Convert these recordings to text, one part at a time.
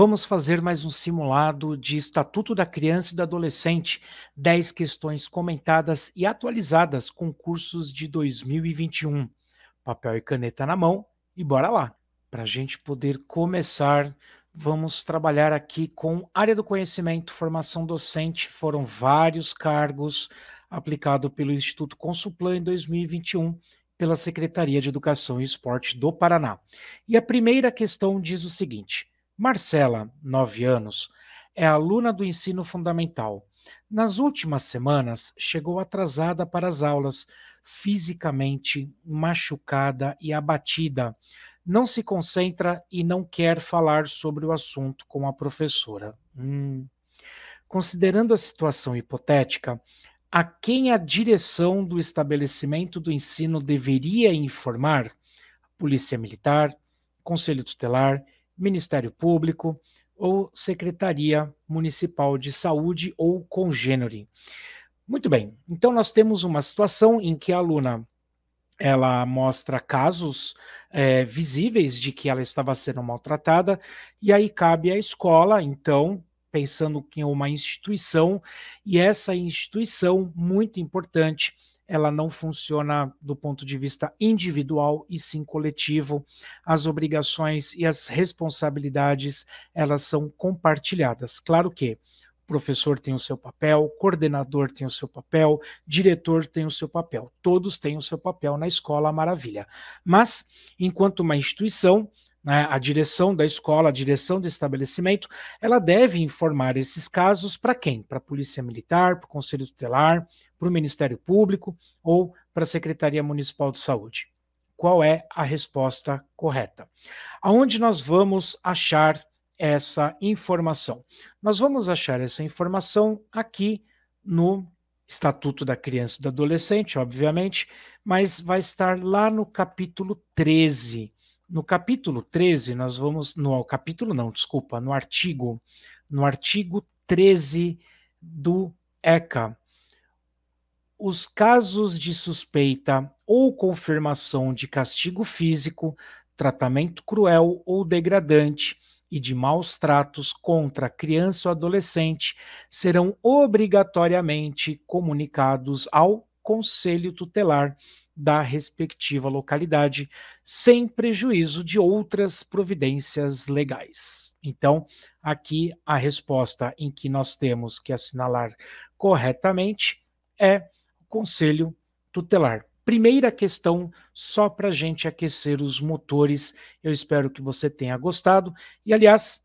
Vamos fazer mais um simulado de Estatuto da Criança e do Adolescente, 10 questões comentadas e atualizadas com cursos de 2021. Papel e caneta na mão e bora lá! Para a gente poder começar, vamos trabalhar aqui com área do conhecimento, formação docente, foram vários cargos aplicado pelo Instituto Consulplan em 2021 pela Secretaria de Educação e Esporte do Paraná. E a primeira questão diz o seguinte: Marcela, 9 anos, é aluna do ensino fundamental. Nas últimas semanas, chegou atrasada para as aulas, fisicamente machucada e abatida. Não se concentra e não quer falar sobre o assunto com a professora. Hum. Considerando a situação hipotética, a quem a direção do estabelecimento do ensino deveria informar? Polícia Militar, Conselho Tutelar Ministério Público ou Secretaria Municipal de Saúde ou congênere. Muito bem, então nós temos uma situação em que a aluna ela mostra casos é, visíveis de que ela estava sendo maltratada, e aí cabe à escola, então, pensando em é uma instituição, e essa instituição, muito importante, ela não funciona do ponto de vista individual e sim coletivo. As obrigações e as responsabilidades, elas são compartilhadas. Claro que professor tem o seu papel, coordenador tem o seu papel, diretor tem o seu papel, todos têm o seu papel na escola, maravilha. Mas, enquanto uma instituição, né, a direção da escola, a direção do estabelecimento, ela deve informar esses casos para quem? Para a Polícia Militar, para o Conselho Tutelar, para o Ministério Público ou para a Secretaria Municipal de Saúde? Qual é a resposta correta? Aonde nós vamos achar essa informação? Nós vamos achar essa informação aqui no Estatuto da Criança e do Adolescente, obviamente, mas vai estar lá no capítulo 13. No capítulo 13, nós vamos. No capítulo, não, desculpa, no artigo. No artigo 13 do ECA, os casos de suspeita ou confirmação de castigo físico, tratamento cruel ou degradante e de maus tratos contra criança ou adolescente serão obrigatoriamente comunicados ao conselho tutelar da respectiva localidade, sem prejuízo de outras providências legais. Então, aqui a resposta em que nós temos que assinalar corretamente é conselho tutelar. Primeira questão, só para a gente aquecer os motores. Eu espero que você tenha gostado. E, aliás,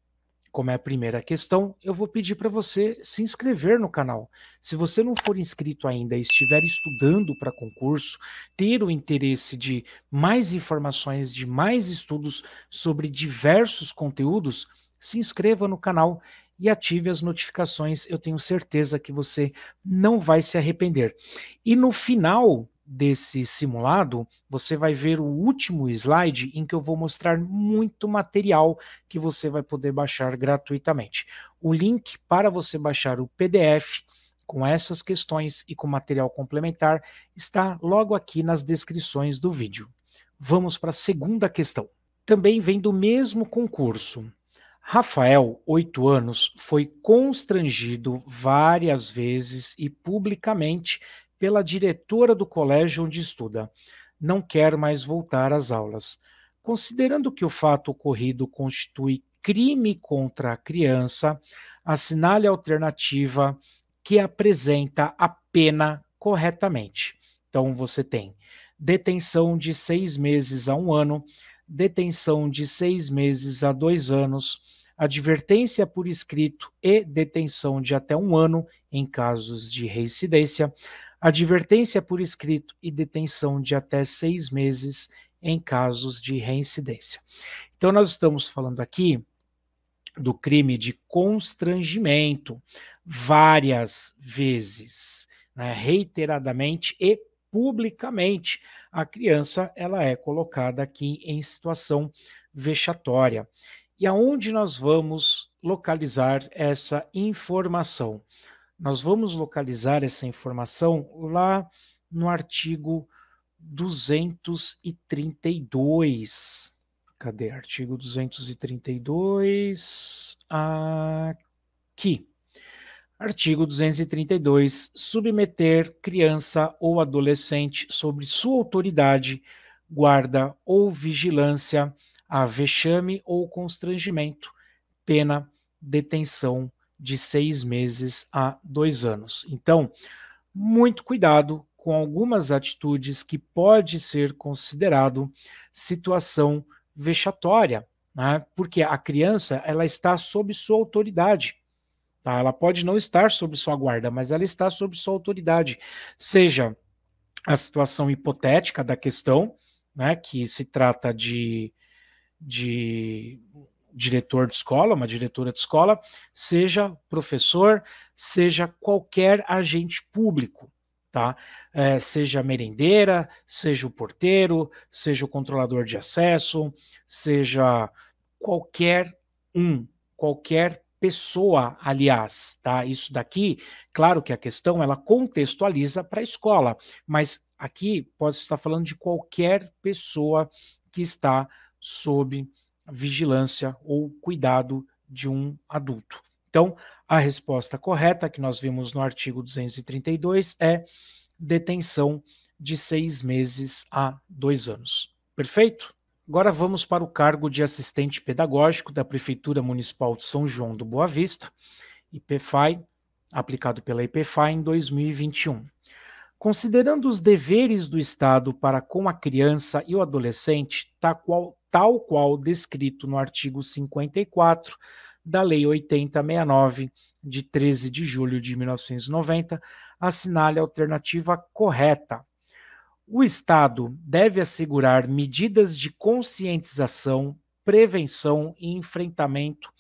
como é a primeira questão, eu vou pedir para você se inscrever no canal. Se você não for inscrito ainda e estiver estudando para concurso, ter o interesse de mais informações, de mais estudos sobre diversos conteúdos, se inscreva no canal e ative as notificações. Eu tenho certeza que você não vai se arrepender. E no final desse simulado, você vai ver o último slide em que eu vou mostrar muito material que você vai poder baixar gratuitamente. O link para você baixar o PDF com essas questões e com material complementar está logo aqui nas descrições do vídeo. Vamos para a segunda questão. Também vem do mesmo concurso, Rafael, oito anos, foi constrangido várias vezes e publicamente pela diretora do colégio onde estuda. Não quer mais voltar às aulas. Considerando que o fato ocorrido constitui crime contra a criança, assinale a alternativa que apresenta a pena corretamente. Então, você tem detenção de seis meses a um ano, detenção de seis meses a dois anos, advertência por escrito e detenção de até um ano em casos de reincidência, advertência por escrito e detenção de até seis meses em casos de reincidência. Então, nós estamos falando aqui do crime de constrangimento várias vezes, né, reiteradamente e publicamente a criança ela é colocada aqui em situação vexatória. E aonde nós vamos localizar essa informação? Nós vamos localizar essa informação lá no artigo 232. Cadê? Artigo 232. Aqui. Artigo 232. Submeter criança ou adolescente sobre sua autoridade, guarda ou vigilância a vexame ou constrangimento, pena, detenção de seis meses a dois anos. Então, muito cuidado com algumas atitudes que pode ser considerado situação vexatória, né? porque a criança ela está sob sua autoridade. Tá? Ela pode não estar sob sua guarda, mas ela está sob sua autoridade. Seja a situação hipotética da questão, né, que se trata de, de diretor de escola, uma diretora de escola, seja professor, seja qualquer agente público, tá? É, seja merendeira, seja o porteiro, seja o controlador de acesso, seja qualquer um, qualquer pessoa, aliás, tá? Isso daqui, claro que a questão ela contextualiza para a escola, mas aqui pode estar falando de qualquer pessoa que está sob vigilância ou cuidado de um adulto. Então, a resposta correta que nós vimos no artigo 232 é detenção de seis meses a dois anos. Perfeito? Agora vamos para o cargo de assistente pedagógico da Prefeitura Municipal de São João do Boa Vista, IPFAI, aplicado pela IPFAI em 2021. Considerando os deveres do Estado para com a criança e o adolescente, tal tá qual, tal qual descrito no artigo 54 da Lei 8069, de 13 de julho de 1990, assinale a alternativa correta, o Estado deve assegurar medidas de conscientização, prevenção e enfrentamento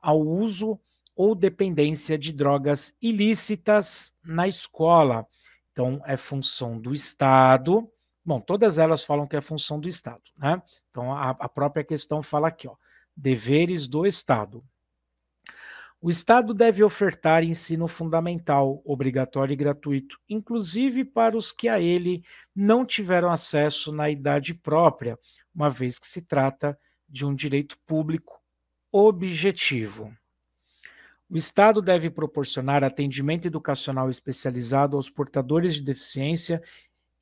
ao uso ou dependência de drogas ilícitas na escola. Então, é função do Estado. Bom, todas elas falam que é função do Estado, né? Então, a, a própria questão fala aqui, ó, deveres do Estado. O Estado deve ofertar ensino fundamental, obrigatório e gratuito, inclusive para os que a ele não tiveram acesso na idade própria, uma vez que se trata de um direito público objetivo. O Estado deve proporcionar atendimento educacional especializado aos portadores de deficiência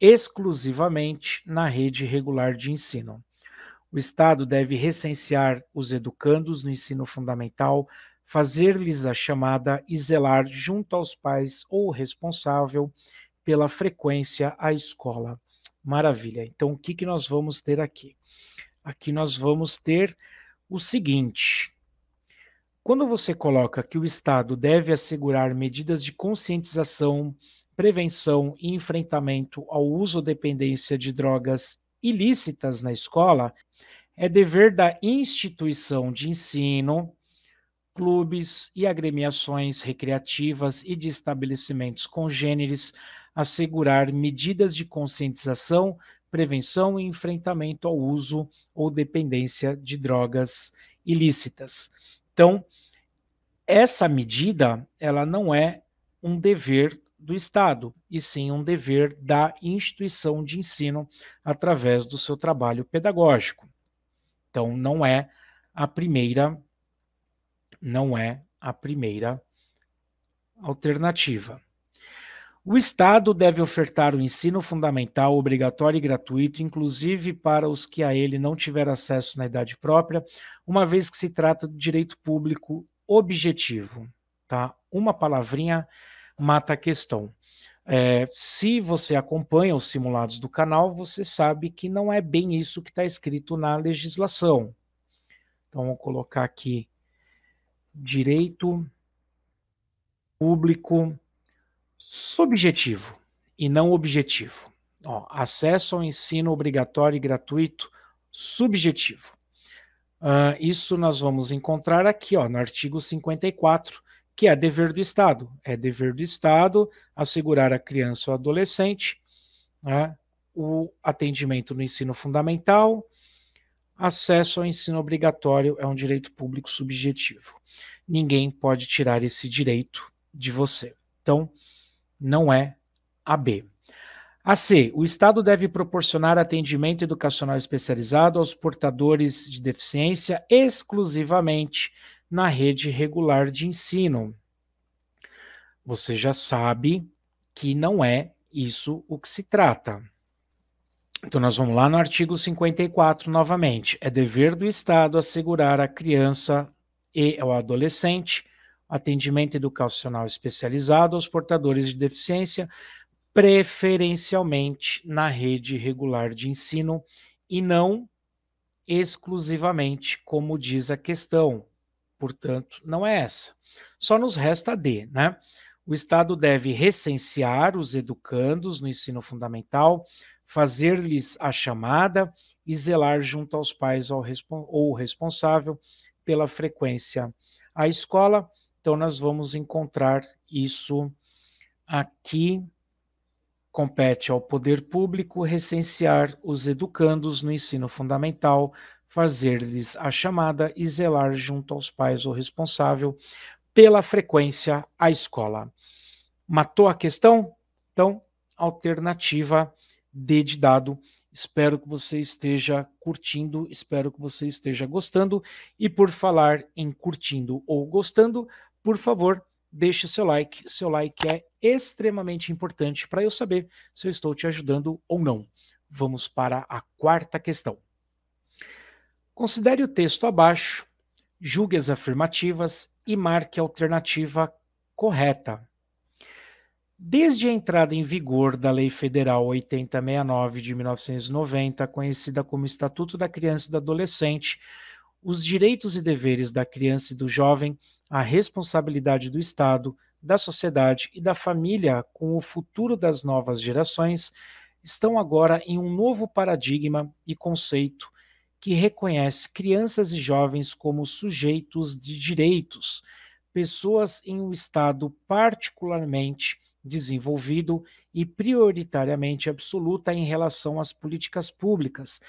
exclusivamente na rede regular de ensino. O Estado deve recensear os educandos no ensino fundamental, fazer-lhes a chamada e zelar junto aos pais ou responsável pela frequência à escola. Maravilha. Então, o que, que nós vamos ter aqui? Aqui nós vamos ter o seguinte. Quando você coloca que o Estado deve assegurar medidas de conscientização, prevenção e enfrentamento ao uso ou dependência de drogas ilícitas na escola, é dever da instituição de ensino, clubes e agremiações recreativas e de estabelecimentos congêneres assegurar medidas de conscientização, prevenção e enfrentamento ao uso ou dependência de drogas ilícitas. Então, essa medida, ela não é um dever do Estado, e sim um dever da instituição de ensino através do seu trabalho pedagógico. Então, não é a primeira não é a primeira alternativa. O Estado deve ofertar o ensino fundamental obrigatório e gratuito, inclusive para os que a ele não tiver acesso na idade própria, uma vez que se trata de direito público objetivo. Tá? Uma palavrinha mata a questão. É, se você acompanha os simulados do canal, você sabe que não é bem isso que está escrito na legislação. Então, vou colocar aqui direito público subjetivo e não objetivo. Ó, acesso ao ensino obrigatório e gratuito subjetivo. Uh, isso nós vamos encontrar aqui, ó, no artigo 54, que é dever do Estado. É dever do Estado assegurar a criança ou adolescente né, o atendimento no ensino fundamental, Acesso ao ensino obrigatório é um direito público subjetivo. Ninguém pode tirar esse direito de você. Então, não é a B. A C. O Estado deve proporcionar atendimento educacional especializado aos portadores de deficiência exclusivamente na rede regular de ensino. Você já sabe que não é isso o que se trata. Então, nós vamos lá no artigo 54 novamente. É dever do Estado assegurar à criança e ao adolescente atendimento educacional especializado aos portadores de deficiência, preferencialmente na rede regular de ensino e não exclusivamente, como diz a questão. Portanto, não é essa. Só nos resta D, né? O Estado deve recensear os educandos no ensino fundamental, fazer-lhes a chamada e zelar junto aos pais ou responsável pela frequência à escola. Então, nós vamos encontrar isso aqui. Compete ao poder público recensear os educandos no ensino fundamental, fazer-lhes a chamada e zelar junto aos pais ou responsável pela frequência à escola. Matou a questão? Então, alternativa D dado. Espero que você esteja curtindo, espero que você esteja gostando. E por falar em curtindo ou gostando, por favor, deixe seu like. Seu like é extremamente importante para eu saber se eu estou te ajudando ou não. Vamos para a quarta questão. Considere o texto abaixo, julgue as afirmativas e marque a alternativa correta. Desde a entrada em vigor da Lei Federal 8069 de 1990, conhecida como Estatuto da Criança e do Adolescente, os direitos e deveres da criança e do jovem, a responsabilidade do Estado, da sociedade e da família com o futuro das novas gerações estão agora em um novo paradigma e conceito que reconhece crianças e jovens como sujeitos de direitos, pessoas em um estado particularmente desenvolvido e prioritariamente absoluta em relação às políticas públicas,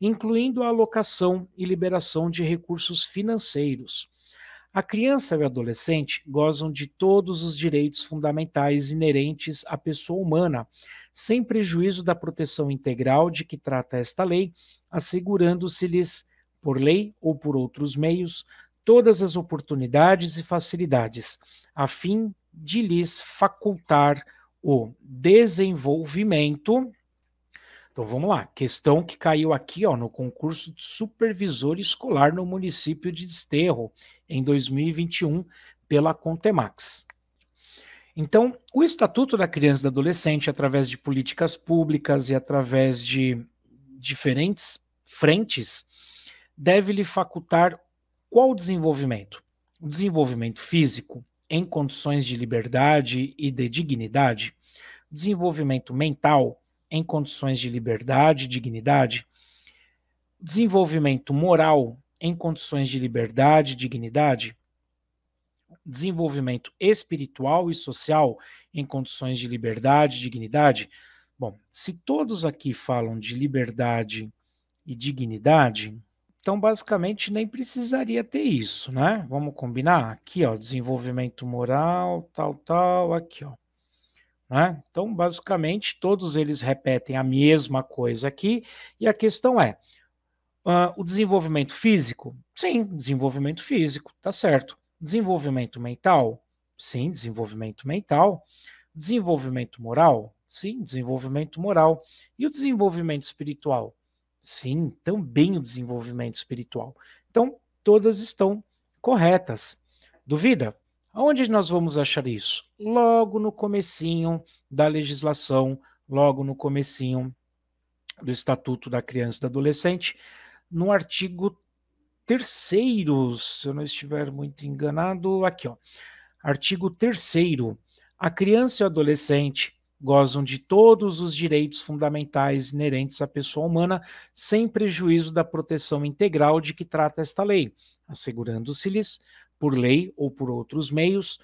incluindo a alocação e liberação de recursos financeiros. A criança e o adolescente gozam de todos os direitos fundamentais inerentes à pessoa humana, sem prejuízo da proteção integral de que trata esta lei, assegurando-se-lhes, por lei ou por outros meios, todas as oportunidades e facilidades, a fim de lhes facultar o desenvolvimento. Então vamos lá, questão que caiu aqui ó, no concurso de supervisor escolar no município de Desterro em 2021 pela Contemax. Então, o Estatuto da Criança e do Adolescente, através de políticas públicas e através de diferentes frentes, deve lhe facultar qual desenvolvimento? O desenvolvimento físico, em condições de liberdade e de dignidade? Desenvolvimento mental em condições de liberdade e dignidade? Desenvolvimento moral em condições de liberdade e dignidade? Desenvolvimento espiritual e social em condições de liberdade e dignidade? Bom, se todos aqui falam de liberdade e dignidade, então, basicamente, nem precisaria ter isso, né? Vamos combinar? Aqui, ó, desenvolvimento moral, tal, tal, aqui, ó. Né? Então, basicamente, todos eles repetem a mesma coisa aqui, e a questão é: uh, o desenvolvimento físico? Sim, desenvolvimento físico, tá certo. Desenvolvimento mental? Sim, desenvolvimento mental. Desenvolvimento moral? Sim, desenvolvimento moral. E o desenvolvimento espiritual? Sim, também o desenvolvimento espiritual. Então, todas estão corretas. Duvida? Onde nós vamos achar isso? Logo no comecinho da legislação, logo no comecinho do Estatuto da Criança e do Adolescente, no artigo 3 se eu não estiver muito enganado, aqui, ó. Artigo 3 a criança e o adolescente gozam de todos os direitos fundamentais inerentes à pessoa humana, sem prejuízo da proteção integral de que trata esta lei, assegurando-se-lhes, por lei ou por outros meios,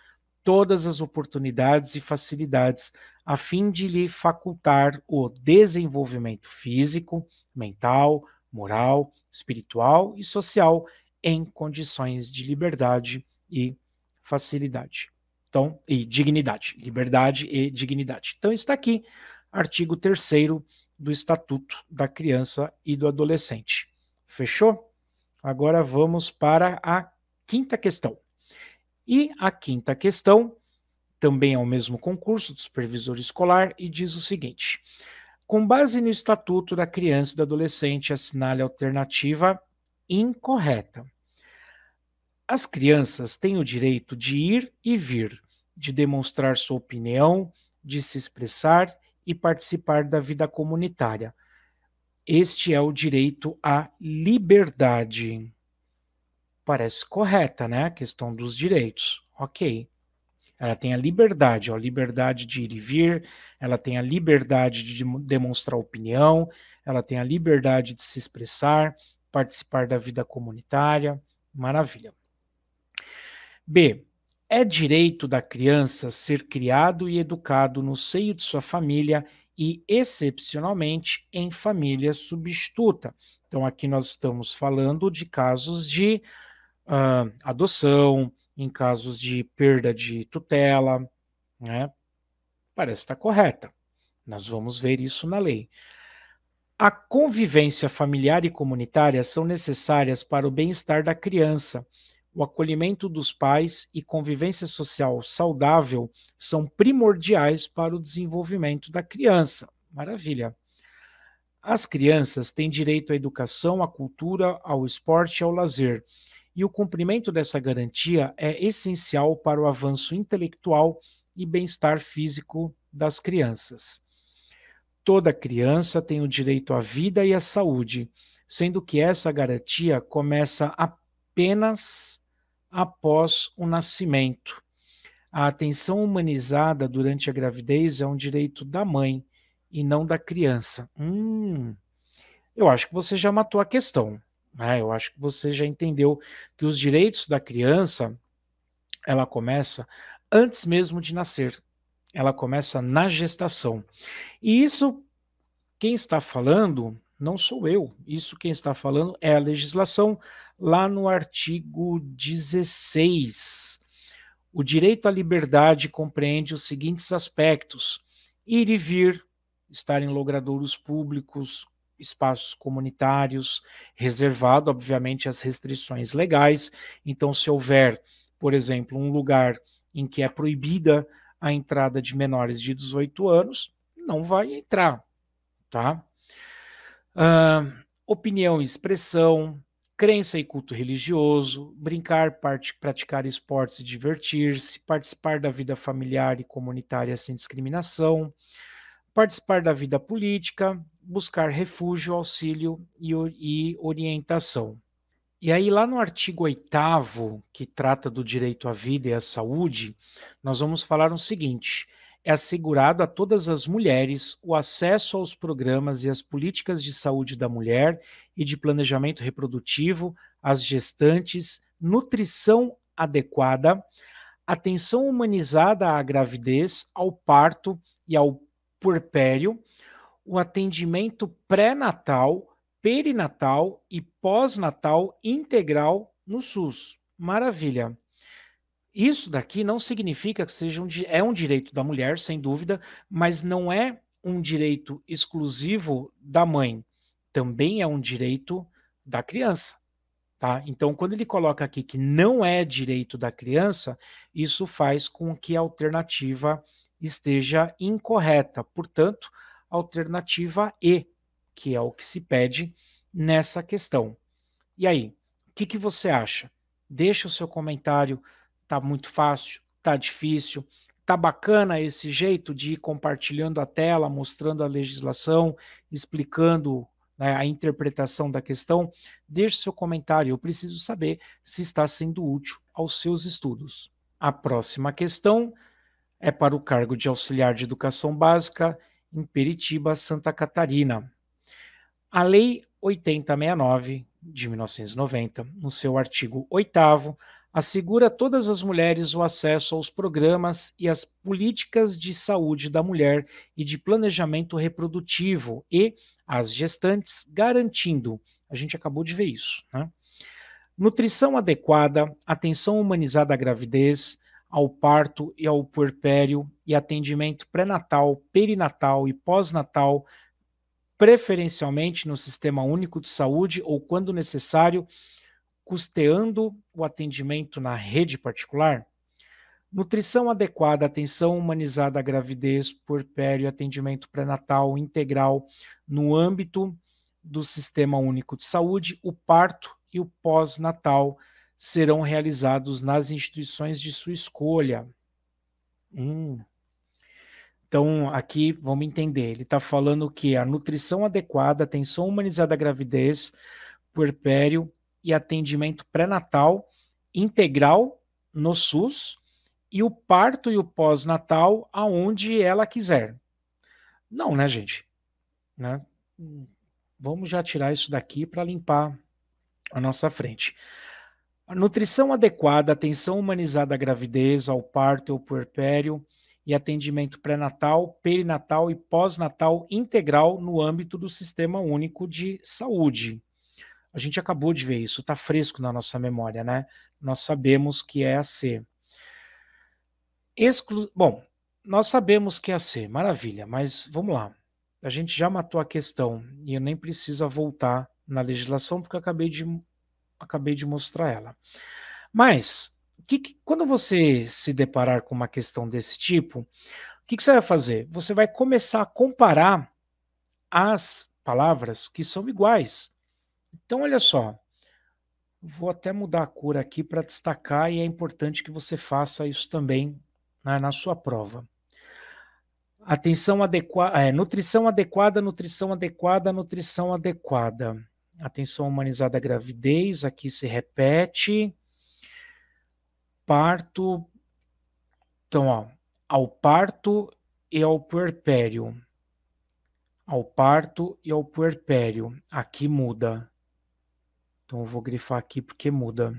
todas as oportunidades e facilidades a fim de lhe facultar o desenvolvimento físico, mental, moral, espiritual e social em condições de liberdade e facilidade. Então, e dignidade, liberdade e dignidade. Então, está aqui, artigo 3 do Estatuto da Criança e do Adolescente. Fechou? Agora vamos para a quinta questão. E a quinta questão também é o mesmo concurso do supervisor escolar e diz o seguinte: com base no Estatuto da Criança e do Adolescente, assinale a alternativa incorreta. As crianças têm o direito de ir e vir, de demonstrar sua opinião, de se expressar e participar da vida comunitária. Este é o direito à liberdade. Parece correta, né? A questão dos direitos. Ok. Ela tem a liberdade, a liberdade de ir e vir, ela tem a liberdade de demonstrar opinião, ela tem a liberdade de se expressar, participar da vida comunitária. Maravilha. B. É direito da criança ser criado e educado no seio de sua família e, excepcionalmente, em família substituta. Então, aqui nós estamos falando de casos de uh, adoção, em casos de perda de tutela, né? Parece estar correta. Nós vamos ver isso na lei. A convivência familiar e comunitária são necessárias para o bem-estar da criança o acolhimento dos pais e convivência social saudável são primordiais para o desenvolvimento da criança. Maravilha. As crianças têm direito à educação, à cultura, ao esporte e ao lazer. E o cumprimento dessa garantia é essencial para o avanço intelectual e bem-estar físico das crianças. Toda criança tem o direito à vida e à saúde, sendo que essa garantia começa apenas após o nascimento. A atenção humanizada durante a gravidez é um direito da mãe e não da criança. Hum, eu acho que você já matou a questão. Né? Eu acho que você já entendeu que os direitos da criança ela começa antes mesmo de nascer. Ela começa na gestação. E isso, quem está falando, não sou eu. Isso quem está falando é a legislação lá no artigo 16. O direito à liberdade compreende os seguintes aspectos: ir e vir, estar em logradouros públicos, espaços comunitários, reservado, obviamente, às restrições legais. Então, se houver, por exemplo, um lugar em que é proibida a entrada de menores de 18 anos, não vai entrar, tá? Uh, opinião e expressão, crença e culto religioso, brincar, praticar esportes e divertir-se, participar da vida familiar e comunitária sem discriminação, participar da vida política, buscar refúgio, auxílio e, e orientação. E aí, lá no artigo 8, que trata do direito à vida e à saúde, nós vamos falar o seguinte: é assegurado a todas as mulheres o acesso aos programas e às políticas de saúde da mulher e de planejamento reprodutivo, às gestantes, nutrição adequada, atenção humanizada à gravidez, ao parto e ao puerpério, o atendimento pré-natal, perinatal e pós-natal integral no SUS. Maravilha isso daqui não significa que seja um, é um direito da mulher, sem dúvida, mas não é um direito exclusivo da mãe. Também é um direito da criança. Tá? Então, quando ele coloca aqui que não é direito da criança, isso faz com que a alternativa esteja incorreta. Portanto, alternativa E, que é o que se pede nessa questão. E aí, o que, que você acha? Deixa o seu comentário tá muito fácil, tá difícil, tá bacana esse jeito de ir compartilhando a tela, mostrando a legislação, explicando né, a interpretação da questão. Deixe seu comentário, eu preciso saber se está sendo útil aos seus estudos. A próxima questão é para o cargo de auxiliar de educação básica em Peritiba, Santa Catarina. A Lei 8069 de 1990, no seu artigo 8 assegura a todas as mulheres o acesso aos programas e às políticas de saúde da mulher e de planejamento reprodutivo e às gestantes, garantindo, a gente acabou de ver isso, né? Nutrição adequada, atenção humanizada à gravidez, ao parto e ao puerpério e atendimento pré-natal, perinatal e pós-natal, preferencialmente no Sistema Único de Saúde ou quando necessário, custeando o atendimento na rede particular? Nutrição adequada, atenção humanizada à gravidez, puerpério, atendimento pré-natal integral no âmbito do Sistema Único de Saúde, o parto e o pós-natal serão realizados nas instituições de sua escolha. Hum. Então, aqui vamos entender. Ele está falando que a nutrição adequada, atenção humanizada à gravidez, puerpério, e atendimento pré-natal integral no SUS e o parto e o pós-natal aonde ela quiser. Não, né, gente? Né? Vamos já tirar isso daqui para limpar a nossa frente. A nutrição adequada, atenção humanizada à gravidez, ao parto ou puerpério e atendimento pré-natal, perinatal e pós-natal integral no âmbito do Sistema Único de Saúde. A gente acabou de ver isso, está fresco na nossa memória, né? Nós sabemos que é a C. Exclu... Bom, nós sabemos que é a C, maravilha, mas vamos lá. A gente já matou a questão e eu nem precisa voltar na legislação porque acabei de, acabei de mostrar ela. Mas, que, que, quando você se deparar com uma questão desse tipo, o que, que você vai fazer? Você vai começar a comparar as palavras que são iguais. Então, olha só, vou até mudar a cor aqui para destacar e é importante que você faça isso também né, na sua prova. Atenção adequada, é, nutrição adequada, nutrição adequada, nutrição adequada. Atenção humanizada à gravidez, aqui se repete. Parto, então, ó, ao parto e ao puerpério. Ao parto e ao puerpério. Aqui muda. Então eu vou grifar aqui porque muda.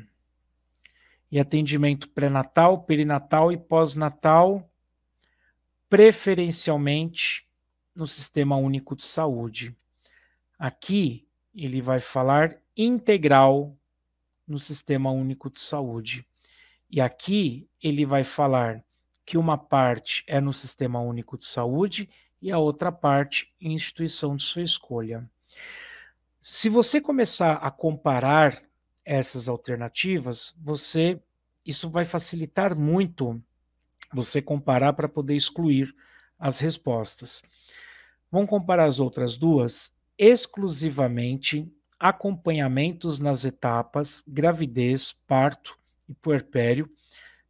E atendimento pré-natal, perinatal e pós-natal, preferencialmente no Sistema Único de Saúde. Aqui ele vai falar integral no Sistema Único de Saúde. E aqui ele vai falar que uma parte é no Sistema Único de Saúde e a outra parte em instituição de sua escolha. Se você começar a comparar essas alternativas, você isso vai facilitar muito você comparar para poder excluir as respostas. Vamos comparar as outras duas exclusivamente acompanhamentos nas etapas gravidez, parto e puerpério,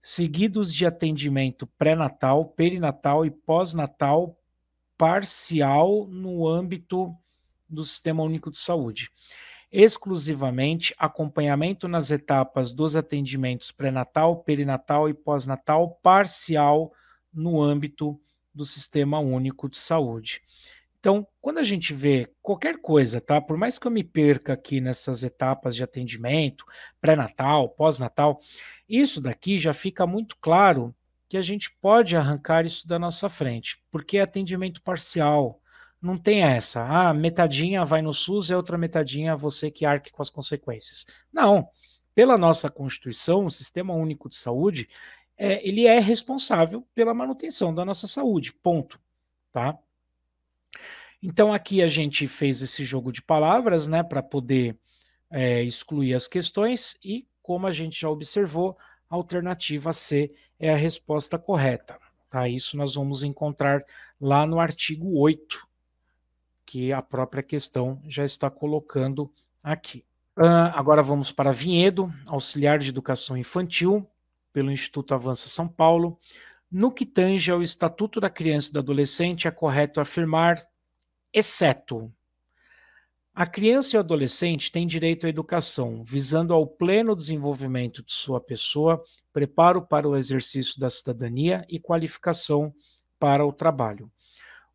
seguidos de atendimento pré-natal, perinatal e pós-natal parcial no âmbito do Sistema Único de Saúde. Exclusivamente acompanhamento nas etapas dos atendimentos pré-natal, perinatal e pós-natal, parcial no âmbito do Sistema Único de Saúde. Então, quando a gente vê qualquer coisa, tá? Por mais que eu me perca aqui nessas etapas de atendimento, pré-natal, pós-natal, isso daqui já fica muito claro que a gente pode arrancar isso da nossa frente, porque é atendimento parcial, não tem essa. Ah, metadinha vai no SUS e outra metadinha é você que arque com as consequências. Não. Pela nossa Constituição, o Sistema Único de Saúde, é, ele é responsável pela manutenção da nossa saúde. Ponto. Tá? Então aqui a gente fez esse jogo de palavras, né, para poder é, excluir as questões e, como a gente já observou, a alternativa C é a resposta correta. Tá? Isso nós vamos encontrar lá no artigo 8 que a própria questão já está colocando aqui. Uh, agora vamos para Vinhedo, auxiliar de educação infantil, pelo Instituto Avança São Paulo. No que tange ao Estatuto da Criança e do Adolescente, é correto afirmar, exceto. A criança e o adolescente têm direito à educação, visando ao pleno desenvolvimento de sua pessoa, preparo para o exercício da cidadania e qualificação para o trabalho.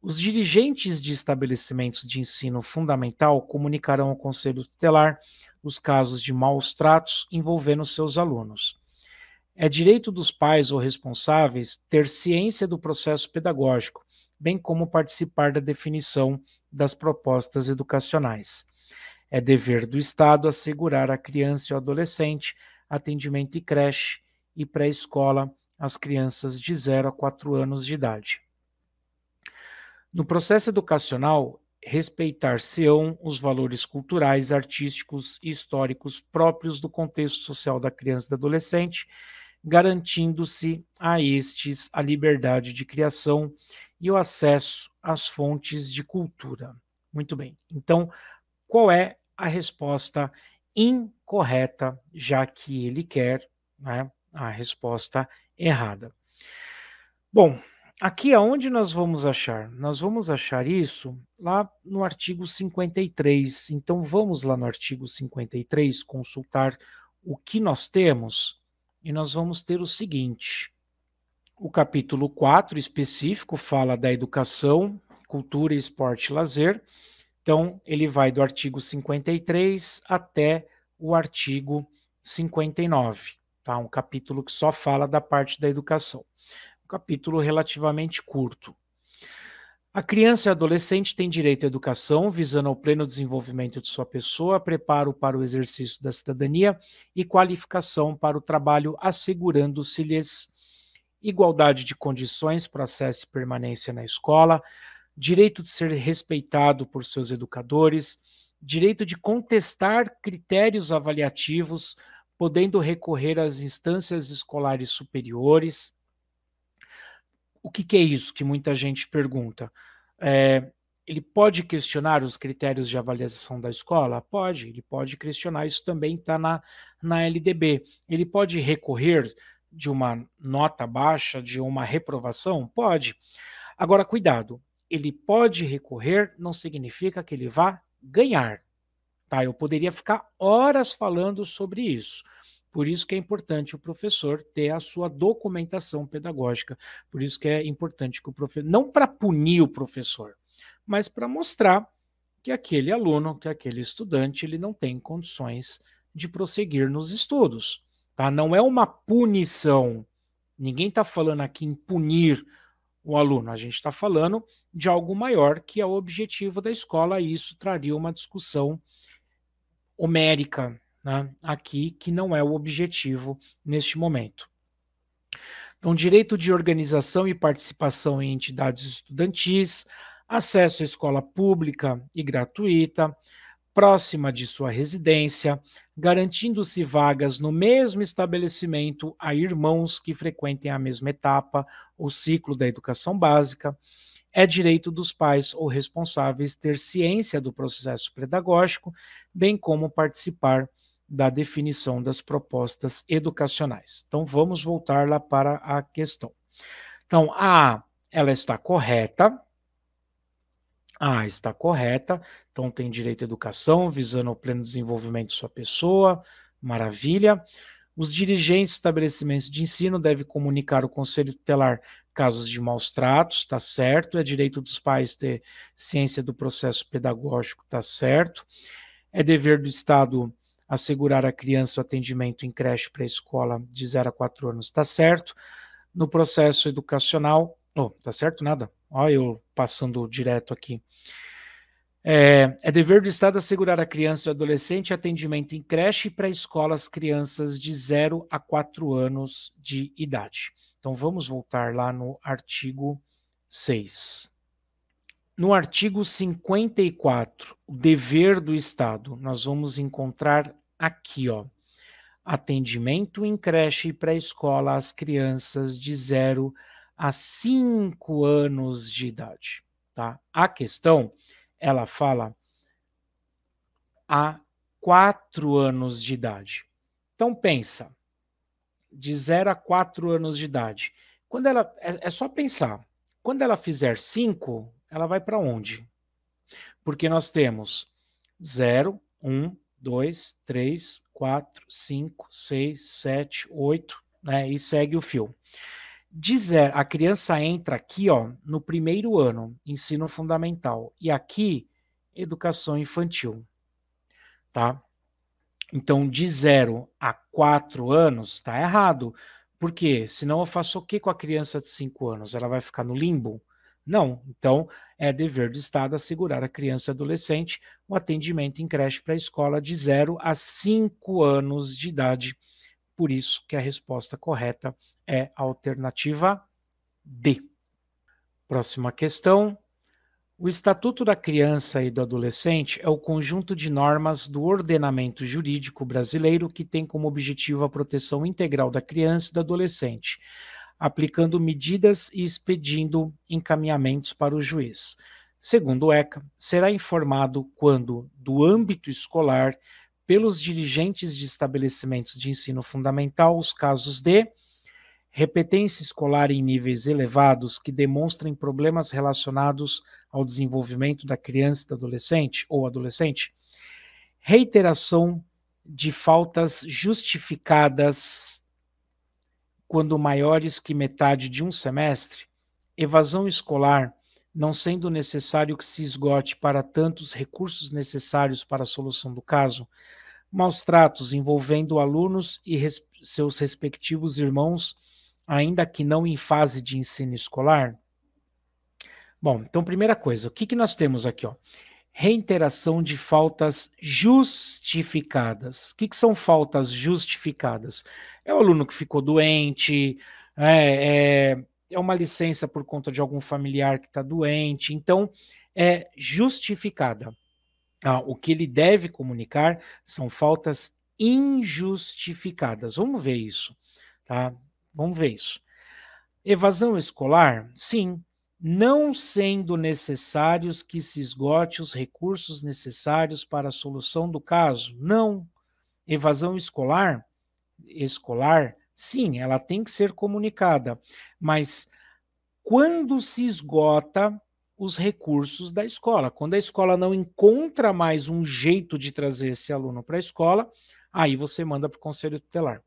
Os dirigentes de estabelecimentos de ensino fundamental comunicarão ao Conselho Tutelar os casos de maus tratos envolvendo seus alunos. É direito dos pais ou responsáveis ter ciência do processo pedagógico, bem como participar da definição das propostas educacionais. É dever do Estado assegurar à criança e ao adolescente atendimento e creche e pré-escola às crianças de 0 a 4 anos de idade. No processo educacional, respeitar-se-ão os valores culturais, artísticos e históricos próprios do contexto social da criança e do adolescente, garantindo-se a estes a liberdade de criação e o acesso às fontes de cultura. Muito bem. Então, qual é a resposta incorreta, já que ele quer né, a resposta errada? Bom, aqui aonde nós vamos achar? Nós vamos achar isso lá no artigo 53. Então vamos lá no artigo 53 consultar o que nós temos e nós vamos ter o seguinte. O capítulo 4 específico fala da educação, cultura, esporte e lazer. Então ele vai do artigo 53 até o artigo 59, tá? Um capítulo que só fala da parte da educação capítulo relativamente curto. A criança e o adolescente têm direito à educação, visando ao pleno desenvolvimento de sua pessoa, preparo para o exercício da cidadania e qualificação para o trabalho, assegurando-se-lhes igualdade de condições para acesso e permanência na escola, direito de ser respeitado por seus educadores, direito de contestar critérios avaliativos, podendo recorrer às instâncias escolares superiores o que, que é isso que muita gente pergunta? É, ele pode questionar os critérios de avaliação da escola? Pode, ele pode questionar, isso também está na, na LDB. Ele pode recorrer de uma nota baixa, de uma reprovação? Pode. Agora, cuidado, ele pode recorrer não significa que ele vá ganhar. Tá? Eu poderia ficar horas falando sobre isso. Por isso que é importante o professor ter a sua documentação pedagógica. Por isso que é importante que o professor, não para punir o professor, mas para mostrar que aquele aluno, que aquele estudante, ele não tem condições de prosseguir nos estudos. Tá? Não é uma punição. Ninguém está falando aqui em punir o aluno. A gente está falando de algo maior que é o objetivo da escola, e isso traria uma discussão homérica, né, aqui, que não é o objetivo neste momento. Então, direito de organização e participação em entidades estudantis, acesso à escola pública e gratuita, próxima de sua residência, garantindo-se vagas no mesmo estabelecimento a irmãos que frequentem a mesma etapa ou ciclo da educação básica. É direito dos pais ou responsáveis ter ciência do processo pedagógico, bem como participar da definição das propostas educacionais. Então, vamos voltar lá para a questão. Então, A, ela está correta. A está correta. Então, tem direito à educação, visando o pleno desenvolvimento de sua pessoa. Maravilha. Os dirigentes de estabelecimentos de ensino devem comunicar ao Conselho Tutelar casos de maus tratos, tá certo. É direito dos pais ter ciência do processo pedagógico, tá certo. É dever do Estado assegurar a criança o atendimento em creche para escola de 0 a 4 anos, está certo. No processo educacional, oh, tá certo nada, olha eu passando direto aqui. É, é, dever do Estado assegurar a criança e adolescente atendimento em creche e pré-escolas crianças de 0 a 4 anos de idade. Então vamos voltar lá no artigo 6. No artigo 54, o dever do Estado, nós vamos encontrar aqui, ó. Atendimento em creche e pré-escola às crianças de 0 a 5 anos de idade, tá? A questão, ela fala a 4 anos de idade. Então pensa, de 0 a 4 anos de idade. Quando ela é, é só pensar, quando ela fizer 5, ela vai para onde? Porque nós temos 0, 1, 2, 3, 4, 5, 6, 7, 8, né? E segue o fio. Dizer, a criança entra aqui, ó, no primeiro ano, ensino fundamental. E aqui, educação infantil, tá? Então, de zero a quatro anos, tá errado. Por quê? Senão eu faço o que com a criança de cinco anos? Ela vai ficar no limbo? Não. Então, é dever do Estado assegurar à criança e adolescente o atendimento em creche para escola de 0 a 5 anos de idade. Por isso que a resposta correta é a alternativa D. Próxima questão. O Estatuto da Criança e do Adolescente é o conjunto de normas do ordenamento jurídico brasileiro que tem como objetivo a proteção integral da criança e do adolescente, aplicando medidas e expedindo encaminhamentos para o juiz. Segundo o ECA, será informado quando, do âmbito escolar, pelos dirigentes de estabelecimentos de ensino fundamental, os casos de repetência escolar em níveis elevados que demonstrem problemas relacionados ao desenvolvimento da criança e do adolescente ou adolescente, reiteração de faltas justificadas quando maiores que metade de um semestre, evasão escolar, não sendo necessário que se esgote para tantos recursos necessários para a solução do caso, maus tratos envolvendo alunos e res seus respectivos irmãos, ainda que não em fase de ensino escolar? Bom, então, primeira coisa, o que, que nós temos aqui? Ó? reiteração de faltas justificadas. O que, que, são faltas justificadas? É o aluno que ficou doente, é, é, é uma licença por conta de algum familiar que está doente. Então, é justificada. Ah, o que ele deve comunicar são faltas injustificadas. Vamos ver isso, tá? Vamos ver isso. Evasão escolar, sim, não sendo necessários que se esgote os recursos necessários para a solução do caso. Não. Evasão escolar, escolar, sim, ela tem que ser comunicada, mas quando se esgota os recursos da escola, quando a escola não encontra mais um jeito de trazer esse aluno para a escola, aí você manda para o conselho tutelar.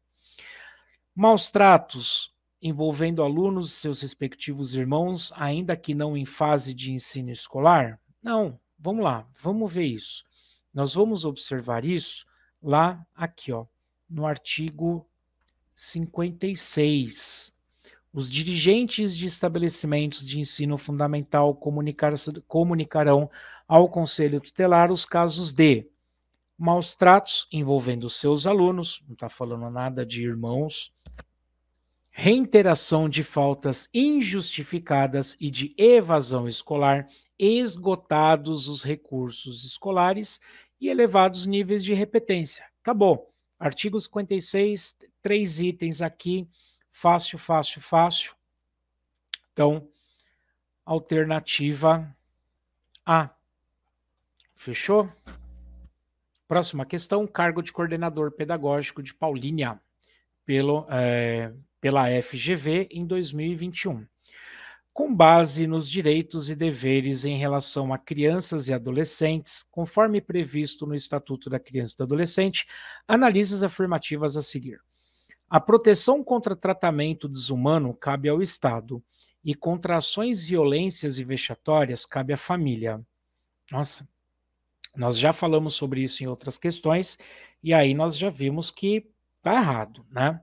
Maus tratos, envolvendo alunos e seus respectivos irmãos, ainda que não em fase de ensino escolar? Não, vamos lá, vamos ver isso. Nós vamos observar isso lá aqui, ó, no artigo 56. Os dirigentes de estabelecimentos de ensino fundamental comunicar, comunicarão ao Conselho Tutelar os casos de maus tratos envolvendo seus alunos, não está falando nada de irmãos, reiteração de faltas injustificadas e de evasão escolar, esgotados os recursos escolares e elevados níveis de repetência. Acabou. Artigo 56, três itens aqui, fácil, fácil, fácil. Então, alternativa A. Fechou? Próxima questão: cargo de coordenador pedagógico de Paulínia, pelo é, pela FGV em 2021. Com base nos direitos e deveres em relação a crianças e adolescentes, conforme previsto no Estatuto da Criança e do Adolescente, analise as afirmativas a seguir. A proteção contra tratamento desumano cabe ao Estado e contra ações violências e vexatórias cabe à família. Nossa, nós já falamos sobre isso em outras questões e aí nós já vimos que tá errado, né?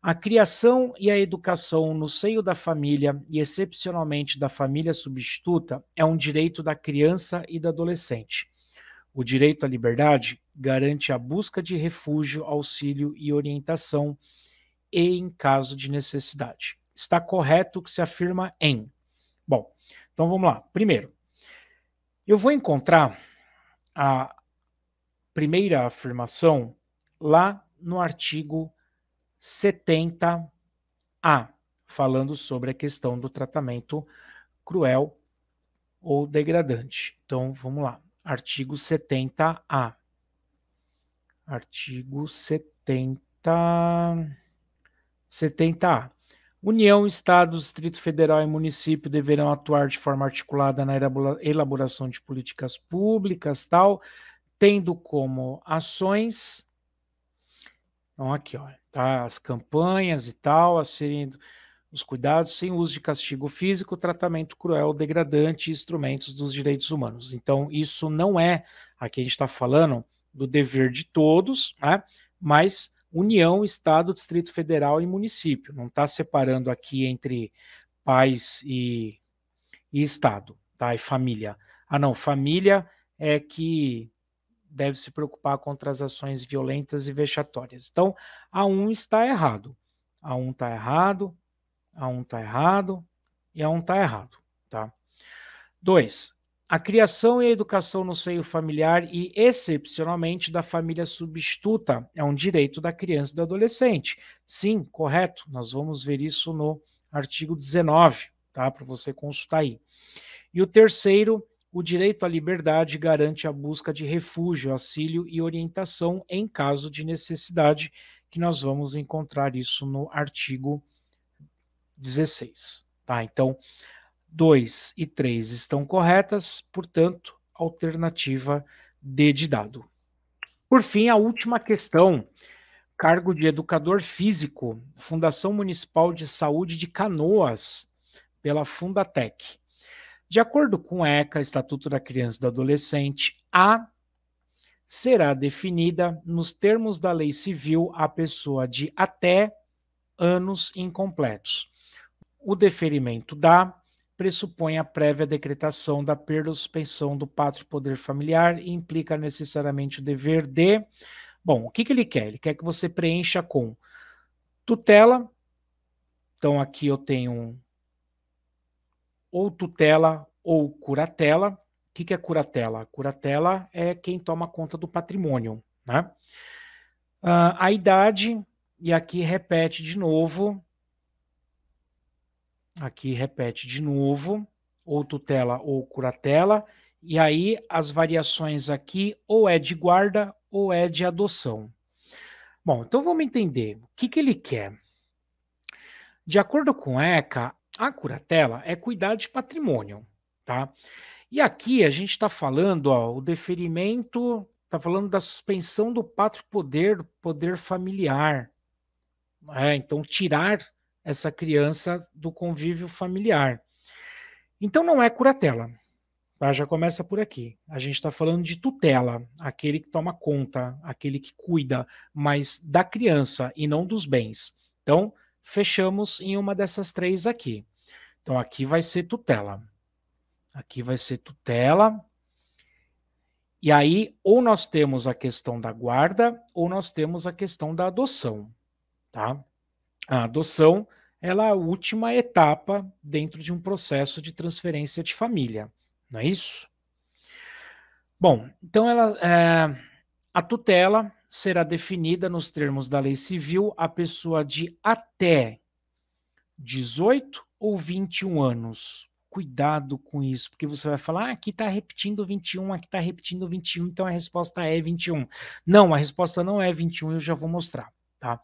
A criação e a educação no seio da família e excepcionalmente da família substituta é um direito da criança e do adolescente. O direito à liberdade garante a busca de refúgio, auxílio e orientação e em caso de necessidade. Está correto o que se afirma em. Bom, então vamos lá. Primeiro, eu vou encontrar a primeira afirmação lá no artigo 70A, falando sobre a questão do tratamento cruel ou degradante. Então, vamos lá. Artigo 70A. Artigo 70. 70A. União, Estado, Distrito Federal e município deverão atuar de forma articulada na elaboração de políticas públicas, tal, tendo como ações. Então, aqui, olha tá? As campanhas e tal, a serem os cuidados sem uso de castigo físico, tratamento cruel, degradante e instrumentos dos direitos humanos. Então, isso não é, aqui a gente está falando do dever de todos, né? mas União, Estado, Distrito Federal e município. Não está separando aqui entre pais e, e Estado, tá? E família. Ah, não, família é que deve se preocupar contra as ações violentas e vexatórias. Então, a um está errado, a um está errado, a um está errado e a um está errado, tá? Dois, a criação e a educação no seio familiar e, excepcionalmente, da família substituta é um direito da criança e do adolescente. Sim, correto, nós vamos ver isso no artigo 19, tá? Para você consultar aí. E o terceiro o direito à liberdade garante a busca de refúgio, auxílio e orientação em caso de necessidade, que nós vamos encontrar isso no artigo 16. Tá? Então, 2 e 3 estão corretas, portanto, alternativa D de dado. Por fim, a última questão. Cargo de educador físico, Fundação Municipal de Saúde de Canoas, pela Fundatec. De acordo com o ECA, Estatuto da Criança e do Adolescente, a será definida nos termos da lei civil a pessoa de até anos incompletos. O deferimento da pressupõe a prévia decretação da perda ou suspensão do pátrio poder familiar e implica necessariamente o dever de. Bom, o que, que ele quer? Ele quer que você preencha com tutela. Então, aqui eu tenho ou tutela ou curatela. O que, que é curatela? Curatela é quem toma conta do patrimônio. Né? Uh, a idade, e aqui repete de novo. Aqui repete de novo, ou tutela ou curatela, e aí as variações aqui ou é de guarda ou é de adoção. Bom, então vamos entender o que, que ele quer. De acordo com ECA, a curatela é cuidar de patrimônio, tá? E aqui a gente está falando, ó, o deferimento, está falando da suspensão do pátrio poder, poder familiar. Né? então, tirar essa criança do convívio familiar. Então, não é curatela. Tá? Já começa por aqui. A gente está falando de tutela, aquele que toma conta, aquele que cuida, mas da criança e não dos bens. Então, fechamos em uma dessas três aqui. Então aqui vai ser tutela. Aqui vai ser tutela. E aí, ou nós temos a questão da guarda, ou nós temos a questão da adoção, tá? A adoção, ela é a última etapa dentro de um processo de transferência de família, não é isso? Bom, então ela, é, a tutela será definida nos termos da lei civil a pessoa de até 18 ou 21 anos? Cuidado com isso, porque você vai falar, ah, aqui está repetindo 21, aqui está repetindo 21, então a resposta é 21. Não, a resposta não é 21, eu já vou mostrar, tá?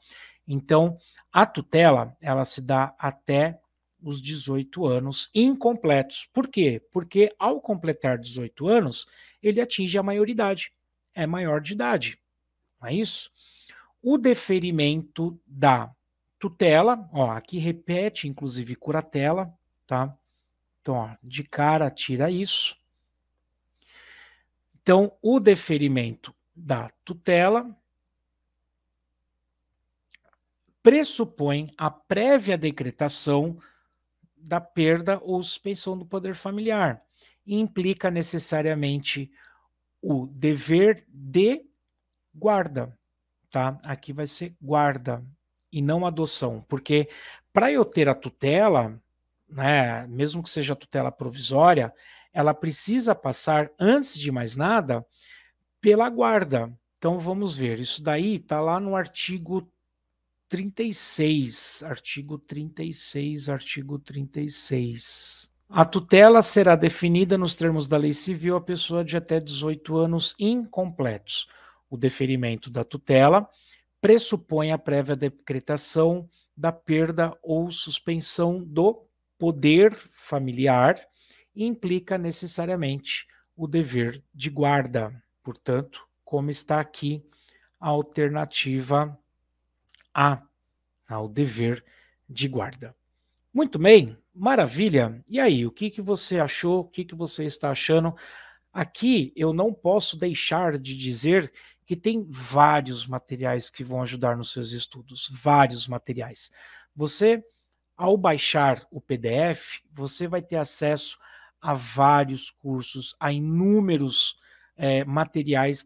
Então, a tutela, ela se dá até os 18 anos incompletos. Por quê? Porque ao completar 18 anos, ele atinge a maioridade, é maior de idade, não é isso? O deferimento da tutela, ó, aqui repete, inclusive curatela, tá? Então, ó, de cara tira isso. Então, o deferimento da tutela pressupõe a prévia decretação da perda ou suspensão do poder familiar e implica necessariamente o dever de guarda, tá? Aqui vai ser guarda, e não adoção, porque para eu ter a tutela, né, mesmo que seja tutela provisória, ela precisa passar, antes de mais nada, pela guarda. Então vamos ver, isso daí está lá no artigo 36, artigo 36, artigo 36. A tutela será definida nos termos da lei civil a pessoa de até 18 anos incompletos. O deferimento da tutela pressupõe a prévia decretação da perda ou suspensão do poder familiar e implica necessariamente o dever de guarda. Portanto, como está aqui a alternativa A, ao dever de guarda. Muito bem, maravilha. E aí, o que, que você achou? O que, que você está achando? Aqui eu não posso deixar de dizer que tem vários materiais que vão ajudar nos seus estudos, vários materiais. Você, ao baixar o PDF, você vai ter acesso a vários cursos, a inúmeros é, materiais